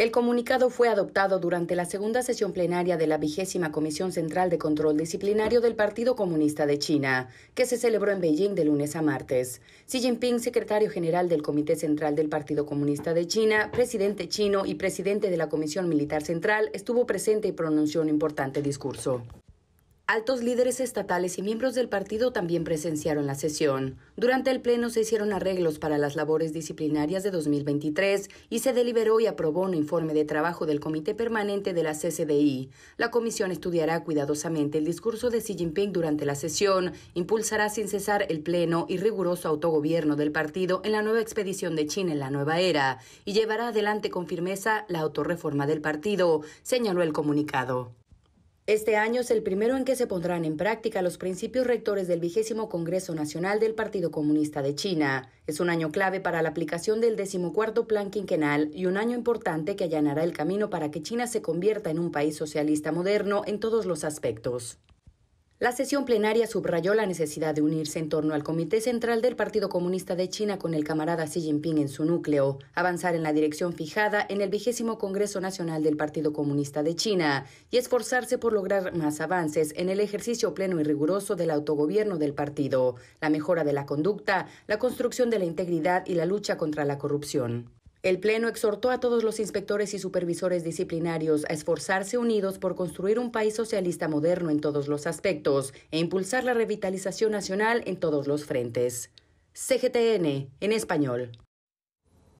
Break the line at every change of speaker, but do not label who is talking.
El comunicado fue adoptado durante la segunda sesión plenaria de la vigésima Comisión Central de Control Disciplinario del Partido Comunista de China, que se celebró en Beijing de lunes a martes. Xi Jinping, secretario general del Comité Central del Partido Comunista de China, presidente chino y presidente de la Comisión Militar Central, estuvo presente y pronunció un importante discurso. Altos líderes estatales y miembros del partido también presenciaron la sesión. Durante el pleno se hicieron arreglos para las labores disciplinarias de 2023 y se deliberó y aprobó un informe de trabajo del Comité Permanente de la CCDI. La comisión estudiará cuidadosamente el discurso de Xi Jinping durante la sesión, impulsará sin cesar el pleno y riguroso autogobierno del partido en la nueva expedición de China en la nueva era y llevará adelante con firmeza la autorreforma del partido, señaló el comunicado. Este año es el primero en que se pondrán en práctica los principios rectores del vigésimo Congreso Nacional del Partido Comunista de China. Es un año clave para la aplicación del decimocuarto Plan Quinquenal y un año importante que allanará el camino para que China se convierta en un país socialista moderno en todos los aspectos. La sesión plenaria subrayó la necesidad de unirse en torno al Comité Central del Partido Comunista de China con el camarada Xi Jinping en su núcleo, avanzar en la dirección fijada en el vigésimo Congreso Nacional del Partido Comunista de China y esforzarse por lograr más avances en el ejercicio pleno y riguroso del autogobierno del partido, la mejora de la conducta, la construcción de la integridad y la lucha contra la corrupción. El Pleno exhortó a todos los inspectores y supervisores disciplinarios a esforzarse unidos por construir un país socialista moderno en todos los aspectos e impulsar la revitalización nacional en todos los frentes. CGTN, en español.